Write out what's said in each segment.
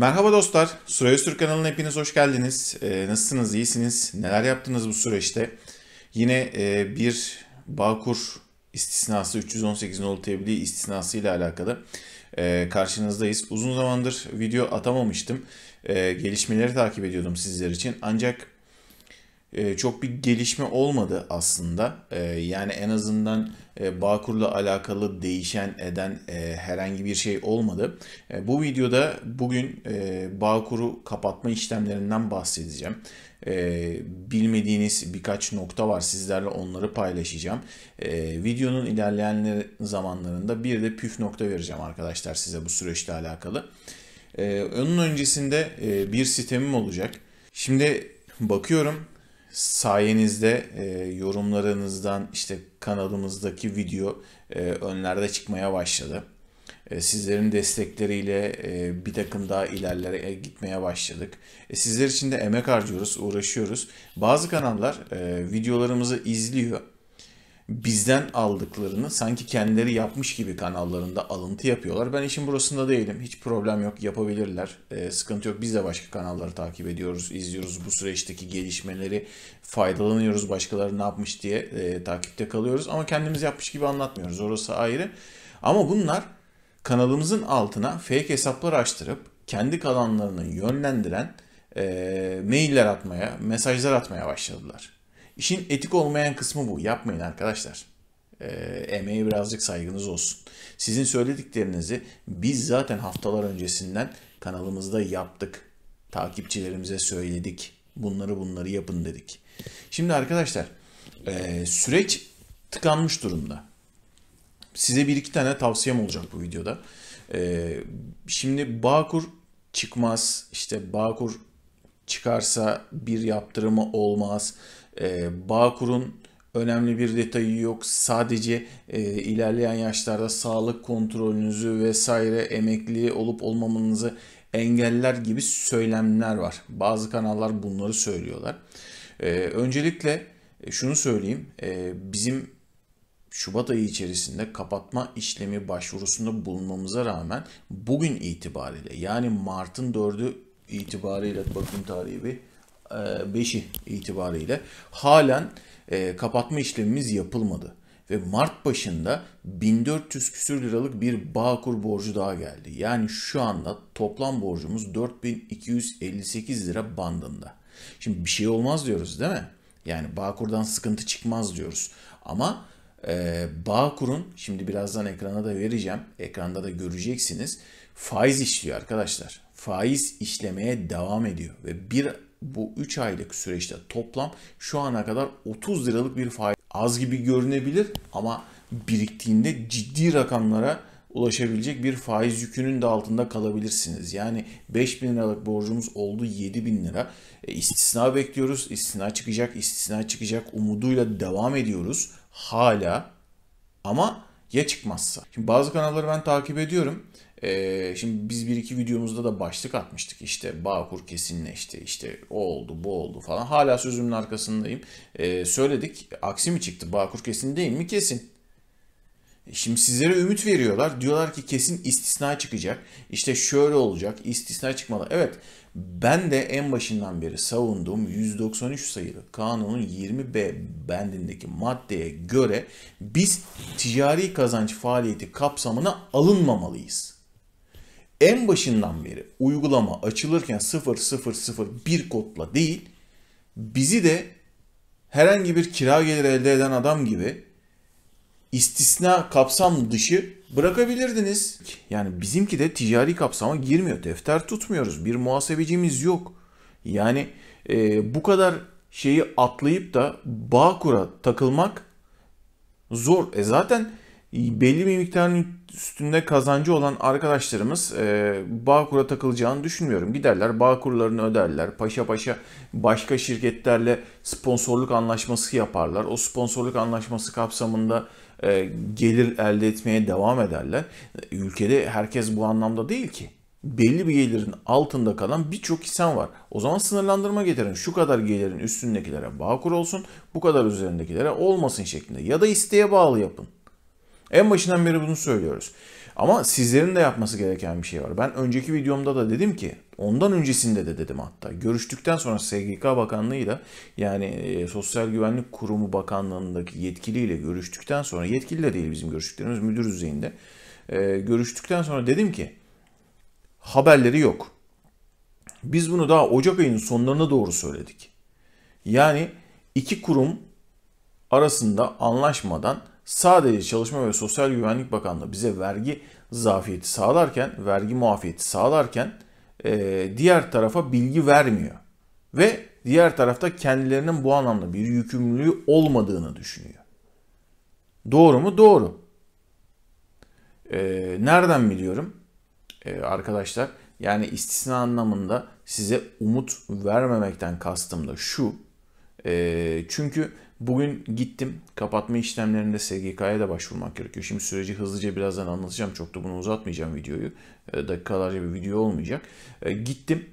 Merhaba dostlar, Süreyi Sür kanalına hepiniz hoş geldiniz. E, nasılsınız, iyisiniz, neler yaptınız bu süreçte? Yine e, bir Bağkur istisnası, 318 nolu tebliğ istisnası ile alakalı e, karşınızdayız. Uzun zamandır video atamamıştım, e, gelişmeleri takip ediyordum sizler için. Ancak e, çok bir gelişme olmadı aslında. E, yani en azından e, Bağkur'la alakalı değişen eden e, herhangi bir şey olmadı. bu videoda bugün e, Bağkur'u kapatma işlemlerinden bahsedeceğim. bilmediğiniz birkaç nokta var sizlerle onları paylaşacağım. videonun ilerleyen zamanlarında bir de püf nokta vereceğim arkadaşlar size bu süreçle alakalı. E, onun öncesinde bir sistemim olacak. Şimdi bakıyorum sayenizde e, yorumlarınızdan işte kanalımızdaki video e, önlerde çıkmaya başladı. E, sizlerin destekleriyle e, bir takım daha ilerlere gitmeye başladık. E, sizler için de emek harcıyoruz, uğraşıyoruz. Bazı kanallar e, videolarımızı izliyor bizden aldıklarını sanki kendileri yapmış gibi kanallarında alıntı yapıyorlar. Ben işin burasında değilim. Hiç problem yok. Yapabilirler. E, sıkıntı yok. Biz de başka kanalları takip ediyoruz, izliyoruz. Bu süreçteki gelişmeleri faydalanıyoruz. Başkaları ne yapmış diye e, takipte kalıyoruz. Ama kendimiz yapmış gibi anlatmıyoruz. Orası ayrı. Ama bunlar kanalımızın altına fake hesaplar açtırıp kendi kanallarını yönlendiren e, mailler atmaya, mesajlar atmaya başladılar. İşin etik olmayan kısmı bu. Yapmayın arkadaşlar. E, emeğe birazcık saygınız olsun. Sizin söylediklerinizi biz zaten haftalar öncesinden kanalımızda yaptık. Takipçilerimize söyledik. Bunları bunları yapın dedik. Şimdi arkadaşlar e, süreç tıkanmış durumda. Size bir iki tane tavsiyem olacak bu videoda. E, şimdi Bağkur çıkmaz. İşte Bağkur çıkarsa bir yaptırımı olmaz ee, Bağkur'un önemli bir detayı yok. Sadece e, ilerleyen yaşlarda sağlık kontrolünüzü vesaire emekli olup olmamanızı engeller gibi söylemler var. Bazı kanallar bunları söylüyorlar. Ee, e, öncelikle şunu söyleyeyim. E, bizim Şubat ayı içerisinde kapatma işlemi başvurusunda bulunmamıza rağmen bugün itibariyle yani Mart'ın 4'ü itibariyle bakın tarihi bir 5'i e, itibariyle halen e, kapatma işlemimiz yapılmadı. Ve Mart başında 1400 küsür liralık bir Bağkur borcu daha geldi. Yani şu anda toplam borcumuz 4258 lira bandında. Şimdi bir şey olmaz diyoruz değil mi? Yani Bağkur'dan sıkıntı çıkmaz diyoruz. Ama e, Bağkur'un şimdi birazdan ekrana da vereceğim. Ekranda da göreceksiniz. Faiz işliyor arkadaşlar. Faiz işlemeye devam ediyor ve bir bu 3 aylık süreçte toplam şu ana kadar 30 liralık bir faiz az gibi görünebilir ama biriktiğinde ciddi rakamlara ulaşabilecek bir faiz yükünün de altında kalabilirsiniz. Yani 5 bin liralık borcumuz oldu 7 bin lira. E, istisna bekliyoruz. İstisna çıkacak, istisna çıkacak umuduyla devam ediyoruz. Hala ama ya çıkmazsa. Şimdi bazı kanalları ben takip ediyorum. Ee, şimdi biz bir iki videomuzda da başlık atmıştık işte Bağkur kesinleşti işte o oldu bu oldu falan hala sözümün arkasındayım ee, söyledik aksi mi çıktı Bağkur kesin değil mi kesin e, Şimdi sizlere ümit veriyorlar. Diyorlar ki kesin istisna çıkacak. işte şöyle olacak. istisna çıkmalı. Evet ben de en başından beri savunduğum 193 sayılı kanunun 20B bendindeki maddeye göre biz ticari kazanç faaliyeti kapsamına alınmamalıyız en başından beri uygulama açılırken 0001 kodla değil bizi de herhangi bir kira geliri elde eden adam gibi istisna kapsam dışı bırakabilirdiniz. Yani bizimki de ticari kapsama girmiyor. Defter tutmuyoruz. Bir muhasebecimiz yok. Yani e, bu kadar şeyi atlayıp da Bağkur'a takılmak zor. E zaten belli bir miktarın üstünde kazancı olan arkadaşlarımız e, Bağkur'a takılacağını düşünmüyorum. Giderler Bağkur'larını öderler. Paşa paşa başka şirketlerle sponsorluk anlaşması yaparlar. O sponsorluk anlaşması kapsamında e, gelir elde etmeye devam ederler. Ülkede herkes bu anlamda değil ki. Belli bir gelirin altında kalan birçok insan var. O zaman sınırlandırma getirin. Şu kadar gelirin üstündekilere Bağkur olsun, bu kadar üzerindekilere olmasın şeklinde. Ya da isteğe bağlı yapın. En başından beri bunu söylüyoruz. Ama sizlerin de yapması gereken bir şey var. Ben önceki videomda da dedim ki, ondan öncesinde de dedim hatta. Görüştükten sonra SGK Bakanlığı'yla yani e, Sosyal Güvenlik Kurumu Bakanlığı'ndaki yetkiliyle görüştükten sonra, yetkili de değil bizim görüştüklerimiz müdür düzeyinde, e, görüştükten sonra dedim ki haberleri yok. Biz bunu daha Ocak ayının sonlarına doğru söyledik. Yani iki kurum arasında anlaşmadan Sadece Çalışma ve Sosyal Güvenlik Bakanlığı bize vergi zafiyeti sağlarken, vergi muafiyeti sağlarken e, diğer tarafa bilgi vermiyor. Ve diğer tarafta kendilerinin bu anlamda bir yükümlülüğü olmadığını düşünüyor. Doğru mu? Doğru. E, nereden biliyorum? E, arkadaşlar yani istisna anlamında size umut vermemekten kastım da şu. E, çünkü Bugün gittim kapatma işlemlerinde SGK'ya da başvurmak gerekiyor. Şimdi süreci hızlıca birazdan anlatacağım. Çok da bunu uzatmayacağım videoyu. E, dakikalarca bir video olmayacak. Ee, gittim.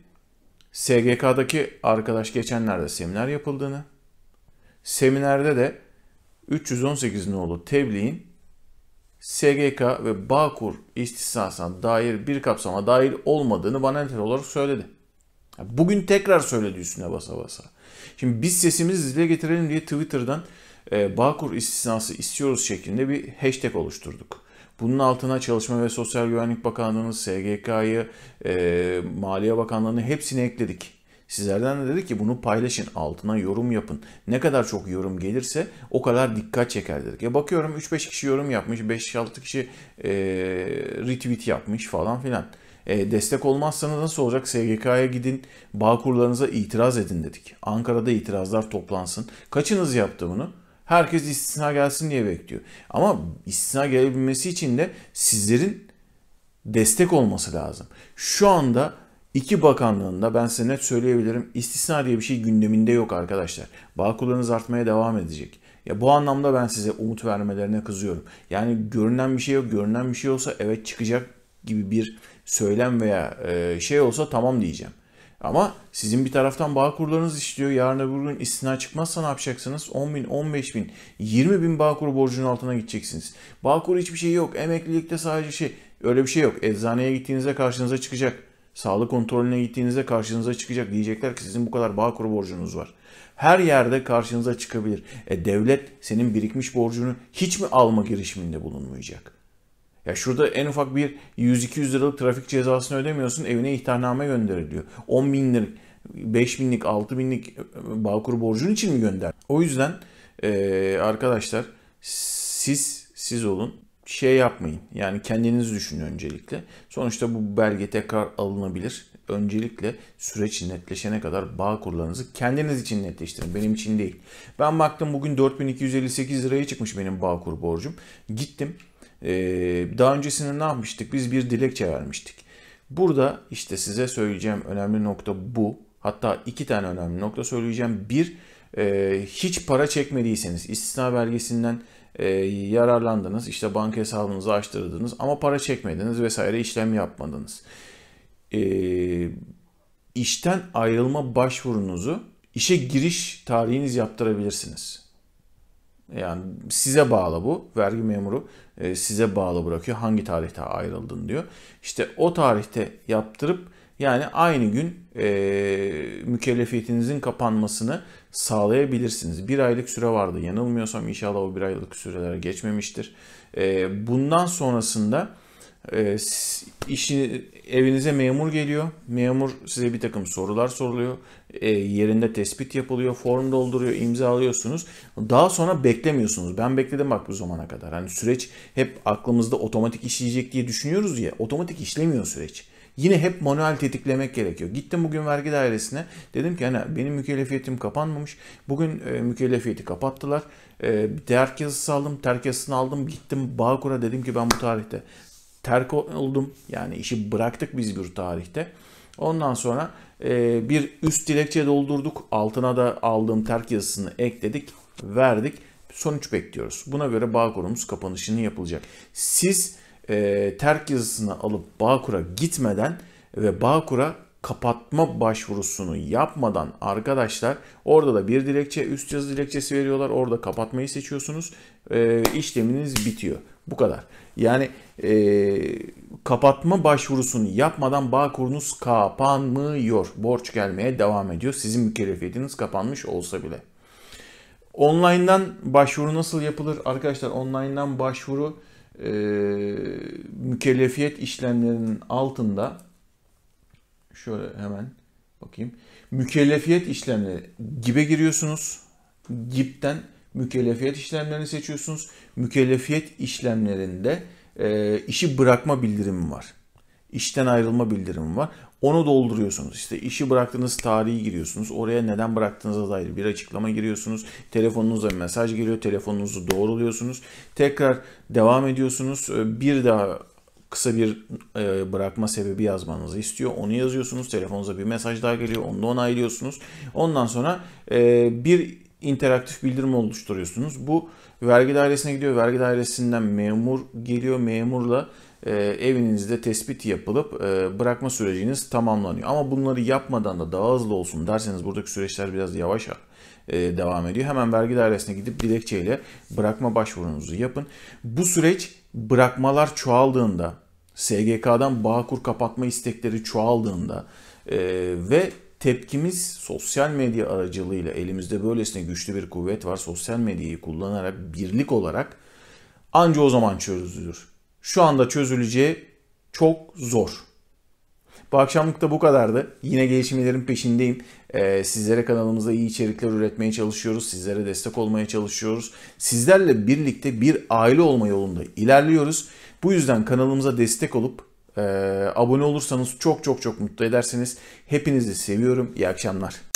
SGK'daki arkadaş geçenlerde seminer yapıldığını, seminerde de 318 nolu tebliğin SGK ve Bağkur istisnasına dair bir kapsama dair olmadığını bana net olarak söyledi. Bugün tekrar söyledi üstüne basa basa. Şimdi biz sesimizi dile getirelim diye Twitter'dan e, Bağkur istisnası istiyoruz şeklinde bir hashtag oluşturduk. Bunun altına Çalışma ve Sosyal Güvenlik Bakanlığı'nı, SGK'yı, e, Maliye Bakanlığı'nı hepsini ekledik. Sizlerden de dedi ki bunu paylaşın, altına yorum yapın. Ne kadar çok yorum gelirse o kadar dikkat çeker dedik. Ya bakıyorum 3-5 kişi yorum yapmış, 5-6 kişi e, retweet yapmış falan filan. E, destek olmazsanız nasıl olacak? SGK'ya gidin, bağ kurlarınıza itiraz edin dedik. Ankara'da itirazlar toplansın. Kaçınız yaptı bunu? Herkes istisna gelsin diye bekliyor. Ama istisna gelebilmesi için de sizlerin destek olması lazım. Şu anda iki bakanlığında ben size net söyleyebilirim istisna diye bir şey gündeminde yok arkadaşlar. Bağ kullarınız artmaya devam edecek. Ya bu anlamda ben size umut vermelerine kızıyorum. Yani görünen bir şey yok. Görünen bir şey olsa evet çıkacak gibi bir söylem veya e, şey olsa tamam diyeceğim. Ama sizin bir taraftan bağ kurlarınız işliyor. Yarın öbür gün istina çıkmazsa ne yapacaksınız? 10 bin, 15 bin, 20 bin bağ kuru borcunun altına gideceksiniz. Bağ kuru hiçbir şey yok. Emeklilikte sadece şey. Öyle bir şey yok. Eczaneye gittiğinizde karşınıza çıkacak. Sağlık kontrolüne gittiğinizde karşınıza çıkacak. Diyecekler ki sizin bu kadar bağ kuru borcunuz var. Her yerde karşınıza çıkabilir. E devlet senin birikmiş borcunu hiç mi alma girişiminde bulunmayacak? Ya şurada en ufak bir 100-200 liralık trafik cezasını ödemiyorsun evine ihtarname gönderiliyor. 10 bin liralık, 5 binlik, 6 binlik e, bağkur borcun için mi gönder? O yüzden e, arkadaşlar siz siz olun şey yapmayın. Yani kendiniz düşünün öncelikle. Sonuçta bu belge tekrar alınabilir. Öncelikle süreç netleşene kadar bağ kurlarınızı kendiniz için netleştirin. Benim için değil. Ben baktım bugün 4258 liraya çıkmış benim bağ kur borcum. Gittim ee, daha öncesinde ne yapmıştık? Biz bir dilekçe vermiştik. Burada işte size söyleyeceğim önemli nokta bu. Hatta iki tane önemli nokta söyleyeceğim. Bir, e, hiç para çekmediyseniz istisna belgesinden e, yararlandınız. işte banka hesabınızı açtırdınız ama para çekmediniz vesaire işlem yapmadınız. E, işten ayrılma başvurunuzu işe giriş tarihiniz yaptırabilirsiniz. Yani size bağlı bu. Vergi memuru e, size bağlı bırakıyor. Hangi tarihte ayrıldın diyor. İşte o tarihte yaptırıp yani aynı gün e, mükellefiyetinizin kapanmasını sağlayabilirsiniz. Bir aylık süre vardı yanılmıyorsam inşallah o bir aylık süreler geçmemiştir. E, bundan sonrasında e, işi evinize memur geliyor. Memur size bir takım sorular soruluyor. E, yerinde tespit yapılıyor. Form dolduruyor. imza alıyorsunuz. Daha sonra beklemiyorsunuz. Ben bekledim bak bu zamana kadar. Hani süreç hep aklımızda otomatik işleyecek diye düşünüyoruz ya. Otomatik işlemiyor süreç yine hep manuel tetiklemek gerekiyor. Gittim bugün vergi dairesine. Dedim ki hani benim mükellefiyetim kapanmamış. Bugün e, mükellefiyeti kapattılar. E, terk yazısı aldım. Terk yazısını aldım. Gittim Bağkur'a dedim ki ben bu tarihte terk oldum. Yani işi bıraktık biz bir tarihte. Ondan sonra e, bir üst dilekçe doldurduk. Altına da aldığım terk yazısını ekledik, verdik. Sonuç bekliyoruz. Buna göre Bağkur'umuz kapanışını yapılacak. Siz e, terk yazısını alıp Bağkur'a gitmeden ve Bağkur'a kapatma başvurusunu yapmadan arkadaşlar orada da bir dilekçe üst yazı dilekçesi veriyorlar. Orada kapatmayı seçiyorsunuz. E, işleminiz bitiyor. Bu kadar. Yani e, kapatma başvurusunu yapmadan Bağkur'unuz kapanmıyor. Borç gelmeye devam ediyor. Sizin mükellefiyetiniz kapanmış olsa bile. Online'dan başvuru nasıl yapılır? Arkadaşlar online'dan başvuru e, mükellefiyet işlemlerinin altında şöyle hemen bakayım. Mükellefiyet işlemleri gibi giriyorsunuz. GIP'ten mükellefiyet işlemlerini seçiyorsunuz mükellefiyet işlemlerinde e, işi bırakma bildirimi var. İşten ayrılma bildirimi var. Onu dolduruyorsunuz. İşte işi bıraktığınız tarihi giriyorsunuz. Oraya neden bıraktığınıza dair bir açıklama giriyorsunuz. Telefonunuza bir mesaj geliyor. Telefonunuzu doğruluyorsunuz. Tekrar devam ediyorsunuz. E, bir daha kısa bir e, bırakma sebebi yazmanızı istiyor. Onu yazıyorsunuz. Telefonunuza bir mesaj daha geliyor. Onu da onaylıyorsunuz. Ondan sonra e, bir interaktif bildirim oluşturuyorsunuz. Bu vergi dairesine gidiyor. Vergi dairesinden memur geliyor. Memurla e, evinizde tespit yapılıp e, bırakma süreciniz tamamlanıyor. Ama bunları yapmadan da daha hızlı olsun derseniz buradaki süreçler biraz yavaş e, devam ediyor. Hemen vergi dairesine gidip dilekçeyle bırakma başvurunuzu yapın. Bu süreç bırakmalar çoğaldığında, SGK'dan Bağkur kapatma istekleri çoğaldığında e, ve tepkimiz sosyal medya aracılığıyla elimizde böylesine güçlü bir kuvvet var. Sosyal medyayı kullanarak birlik olarak anca o zaman çözülür. Şu anda çözüleceği çok zor. Bu akşamlık da bu kadardı. Yine gelişmelerin peşindeyim. Ee, sizlere kanalımızda iyi içerikler üretmeye çalışıyoruz. Sizlere destek olmaya çalışıyoruz. Sizlerle birlikte bir aile olma yolunda ilerliyoruz. Bu yüzden kanalımıza destek olup ee, abone olursanız çok çok çok mutlu edersiniz. Hepinizi seviyorum. İyi akşamlar.